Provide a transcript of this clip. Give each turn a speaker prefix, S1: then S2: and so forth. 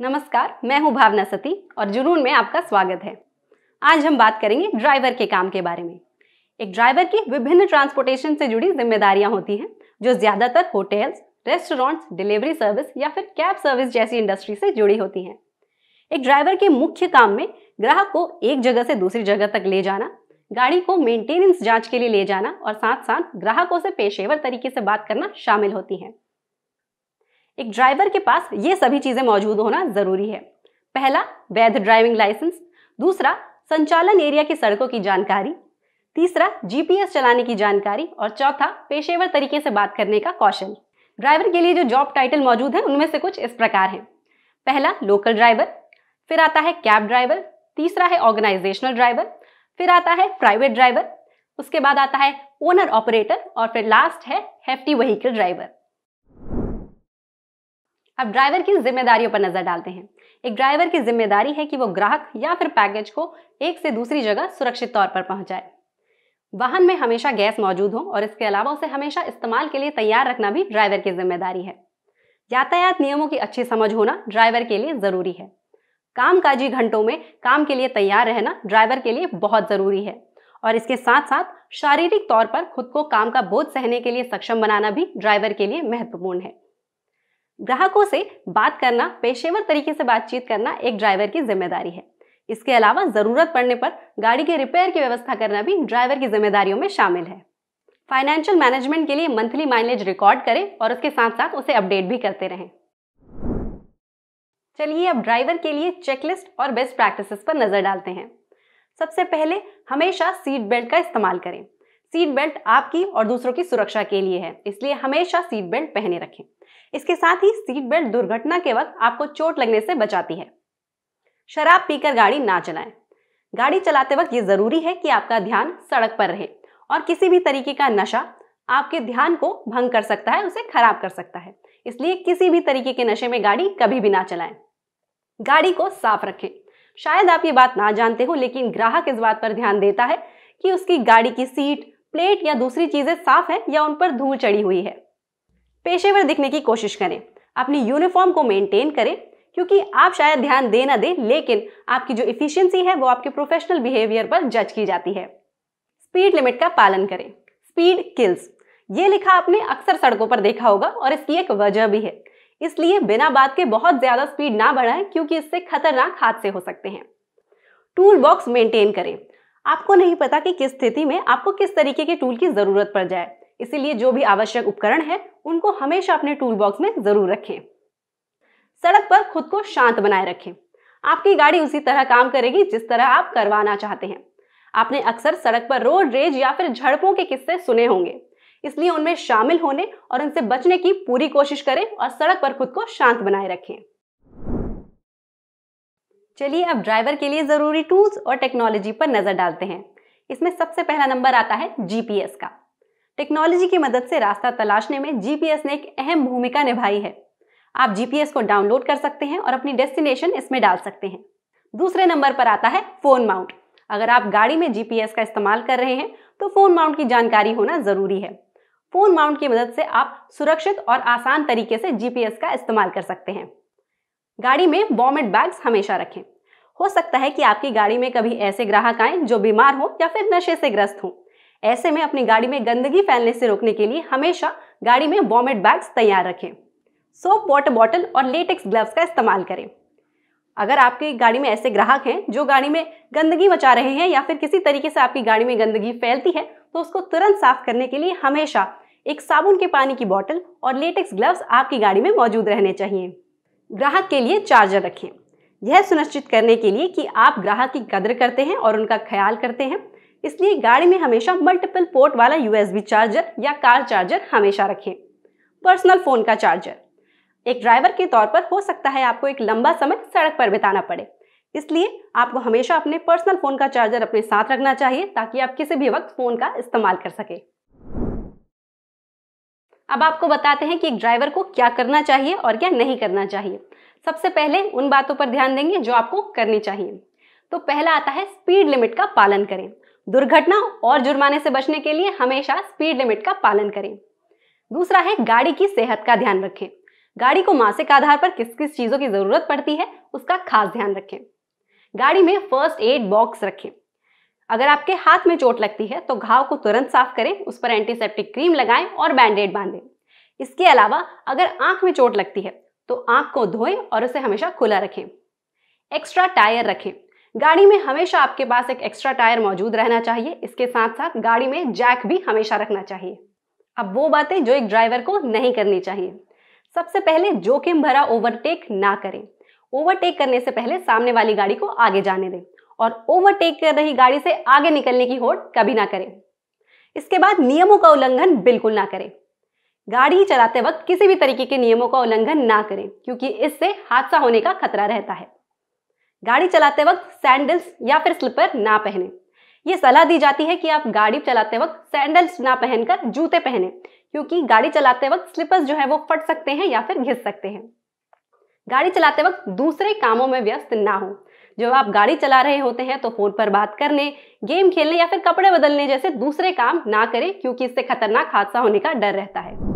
S1: नमस्कार मैं हूं भावना सती और जुनून में आपका स्वागत है आज हम बात करेंगे ड्राइवर के काम के बारे में एक ड्राइवर की विभिन्न ट्रांसपोर्टेशन से जुड़ी जिम्मेदारियां होती हैं जो ज़्यादातर होटल्स रेस्टोरेंट्स डिलीवरी सर्विस या फिर कैब सर्विस जैसी इंडस्ट्री से जुड़ी होती हैं एक ड्राइवर के मुख्य काम में ग्राहक को एक जगह से दूसरी जगह तक ले जाना गाड़ी को मेंटेनेंस जांच के लिए ले जाना और साथ साथ ग्राहकों से पेशेवर तरीके से बात करना शामिल होती है एक ड्राइवर के पास ये सभी चीज़ें मौजूद होना ज़रूरी है पहला वैध ड्राइविंग लाइसेंस दूसरा संचालन एरिया की सड़कों की जानकारी तीसरा जीपीएस चलाने की जानकारी और चौथा पेशेवर तरीके से बात करने का कौशल ड्राइवर के लिए जो जॉब टाइटल मौजूद है उनमें से कुछ इस प्रकार हैं पहला लोकल ड्राइवर फिर आता है कैब ड्राइवर तीसरा है ऑर्गेनाइजेशनल ड्राइवर फिर आता है प्राइवेट ड्राइवर उसके बाद आता है ओनर ऑपरेटर और फिर लास्ट है हेफ्टी व्हीकल ड्राइवर अब ड्राइवर की जिम्मेदारियों पर नजर डालते हैं एक ड्राइवर की जिम्मेदारी है कि वो ग्राहक या फिर पैकेज को एक से दूसरी जगह सुरक्षित तौर पर पहुंचाए वाहन में हमेशा गैस मौजूद हो और इसके अलावा उसे हमेशा इस्तेमाल के लिए तैयार रखना भी ड्राइवर की जिम्मेदारी है यातायात नियमों की अच्छी समझ होना ड्राइवर के लिए ज़रूरी है कामकाजी घंटों में काम के लिए तैयार रहना ड्राइवर के लिए बहुत ज़रूरी है और इसके साथ साथ शारीरिक तौर पर खुद को काम का बोझ सहने के लिए सक्षम बनाना भी ड्राइवर के लिए महत्वपूर्ण है ग्राहकों से बात करना पेशेवर तरीके से बातचीत करना एक ड्राइवर की जिम्मेदारी है इसके अलावा ज़रूरत पड़ने पर गाड़ी के रिपेयर की व्यवस्था करना भी ड्राइवर की जिम्मेदारियों में शामिल है फाइनेंशियल मैनेजमेंट के लिए मंथली माइलेज रिकॉर्ड करें और उसके साथ साथ उसे अपडेट भी करते रहें चलिए अब ड्राइवर के लिए चेकलिस्ट और बेस्ट प्रैक्टिसेस पर नज़र डालते हैं सबसे पहले हमेशा सीट बेल्ट का इस्तेमाल करें सीट बेल्ट आपकी और दूसरों की सुरक्षा के लिए है इसलिए हमेशा सीट बेल्ट पहने रखें इसके साथ ही सीट बेल्ट दुर्घटना के वक्त आपको चोट लगने से बचाती है शराब पीकर गाड़ी ना चलाएं गाड़ी चलाते वक्त ये जरूरी है कि आपका ध्यान सड़क पर रहे और किसी भी तरीके का नशा आपके ध्यान को भंग कर सकता है उसे खराब कर सकता है इसलिए किसी भी तरीके के नशे में गाड़ी कभी भी ना चलाएं गाड़ी को साफ रखें शायद आप ये बात ना जानते हो लेकिन ग्राहक इस बात पर ध्यान देता है कि उसकी गाड़ी की सीट प्लेट या दूसरी चीजें साफ है या उन पर धूल चढ़ी हुई है पेशेवर दिखने की कोशिश करें अपनी यूनिफॉर्म को मेंटेन करें क्योंकि आप शायद ध्यान दे ना दें लेकिन आपकी जो इफिशियंसी है वो आपके प्रोफेशनल बिहेवियर पर जज की जाती है स्पीड लिमिट का पालन करें स्पीड किल्स ये लिखा आपने अक्सर सड़कों पर देखा होगा और इसकी एक वजह भी है इसलिए बिना बात के बहुत ज्यादा स्पीड ना बढ़ाएं क्योंकि इससे खतरनाक हादसे हो सकते हैं टूल बॉक्स मेंटेन करें आपको नहीं पता कि किस स्थिति में आपको किस तरीके के टूल की ज़रूरत पड़ जाए इसीलिए जो भी आवश्यक उपकरण है उनको हमेशा अपने टूल बॉक्स में ज़रूर रखें सड़क पर खुद को शांत बनाए रखें आपकी गाड़ी उसी तरह काम करेगी जिस तरह आप करवाना चाहते हैं आपने अक्सर सड़क पर रोड रेज या फिर झड़पों के किस्से सुने होंगे इसलिए उनमें शामिल होने और उनसे बचने की पूरी कोशिश करें और सड़क पर खुद को शांत बनाए रखें चलिए अब ड्राइवर के लिए ज़रूरी टूल्स और टेक्नोलॉजी पर नज़र डालते हैं इसमें सबसे पहला नंबर आता है जीपीएस का टेक्नोलॉजी की मदद से रास्ता तलाशने में जीपीएस ने एक अहम भूमिका निभाई है आप जीपीएस को डाउनलोड कर सकते हैं और अपनी डेस्टिनेशन इसमें डाल सकते हैं दूसरे नंबर पर आता है फ़ोन माउंट अगर आप गाड़ी में जीपीएस का इस्तेमाल कर रहे हैं तो फ़ोन माउंट की जानकारी होना ज़रूरी है फ़ोन माउंट की मदद से आप सुरक्षित और आसान तरीके से जीपीएस का इस्तेमाल कर सकते हैं गाड़ी में वॉमिट बैग्स हमेशा रखें हो सकता है कि आपकी गाड़ी में कभी ऐसे ग्राहक आए जो बीमार हो या फिर नशे से ग्रस्त हों ऐसे में अपनी गाड़ी में गंदगी फैलने से रोकने के लिए हमेशा गाड़ी में वॉमिट बैग्स तैयार रखें सोप वाटर बॉटल और लेटेक्स ग्लव्स का इस्तेमाल करें अगर आपकी गाड़ी में ऐसे ग्राहक हैं जो गाड़ी में गंदगी मचा रहे हैं या फिर किसी तरीके से आपकी गाड़ी में गंदगी फैलती है तो उसको तुरंत साफ करने के लिए हमेशा एक साबुन के पानी की बॉटल और लेटेक्स ग्लव्स आपकी गाड़ी में मौजूद रहने चाहिए ग्राहक के लिए चार्जर रखें यह सुनिश्चित करने के लिए कि आप ग्राहक की कदर करते हैं और उनका ख्याल करते हैं इसलिए गाड़ी में हमेशा मल्टीपल पोर्ट वाला यूएसबी चार्जर या कार चार्जर हमेशा रखें पर्सनल फ़ोन का चार्जर एक ड्राइवर के तौर पर हो सकता है आपको एक लंबा समय सड़क पर बिताना पड़े इसलिए आपको हमेशा अपने पर्सनल फ़ोन का चार्जर अपने साथ रखना चाहिए ताकि आप किसी भी वक्त फ़ोन का इस्तेमाल कर सकें अब आपको बताते हैं कि एक ड्राइवर को क्या करना चाहिए और क्या नहीं करना चाहिए सबसे पहले उन बातों पर ध्यान देंगे जो आपको करनी चाहिए तो पहला आता है स्पीड लिमिट का पालन करें दुर्घटना और जुर्माने से बचने के लिए हमेशा स्पीड लिमिट का पालन करें दूसरा है गाड़ी की सेहत का ध्यान रखें गाड़ी को मासिक आधार पर किस किस चीज़ों की ज़रूरत पड़ती है उसका खास ध्यान रखें गाड़ी में फर्स्ट एड बॉक्स रखें अगर आपके हाथ में चोट लगती है तो घाव को तुरंत साफ करें उस पर एंटीसेप्टिक क्रीम लगाएं और बैंडेड बांधें इसके अलावा अगर आंख में चोट लगती है तो आंख को धोएं और उसे हमेशा खुला रखें एक्स्ट्रा टायर रखें गाड़ी में हमेशा आपके पास एक एक्स्ट्रा टायर मौजूद रहना चाहिए इसके साथ साथ गाड़ी में जैक भी हमेशा रखना चाहिए अब वो बातें जो एक ड्राइवर को नहीं करनी चाहिए सबसे पहले जोखिम भरा ओवरटेक ना करें ओवरटेक करने से पहले सामने वाली गाड़ी को आगे जाने दें और ओवरटेक कर रही गाड़ी से आगे निकलने की होड़ कभी ना करें इसके बाद नियमों का उल्लंघन बिल्कुल ना करें गाड़ी चलाते वक्त किसी भी तरीके के नियमों का उल्लंघन ना करें क्योंकि इससे हादसा होने का खतरा रहता है गाड़ी चलाते वक्त सैंडल्स या फिर स्लीपर ना पहने ये सलाह दी जाती है कि आप गाड़ी चलाते वक्त सैंडल्स ना पहनकर जूते पहने क्योंकि गाड़ी चलाते वक्त स्लीपर्स जो है वो फट सकते हैं या फिर घिस सकते हैं गाड़ी चलाते वक्त दूसरे कामों में व्यस्त ना हो जब आप गाड़ी चला रहे होते हैं तो फोन पर बात करने गेम खेलने या फिर कपड़े बदलने जैसे दूसरे काम ना करें क्योंकि इससे खतरनाक हादसा होने का डर रहता है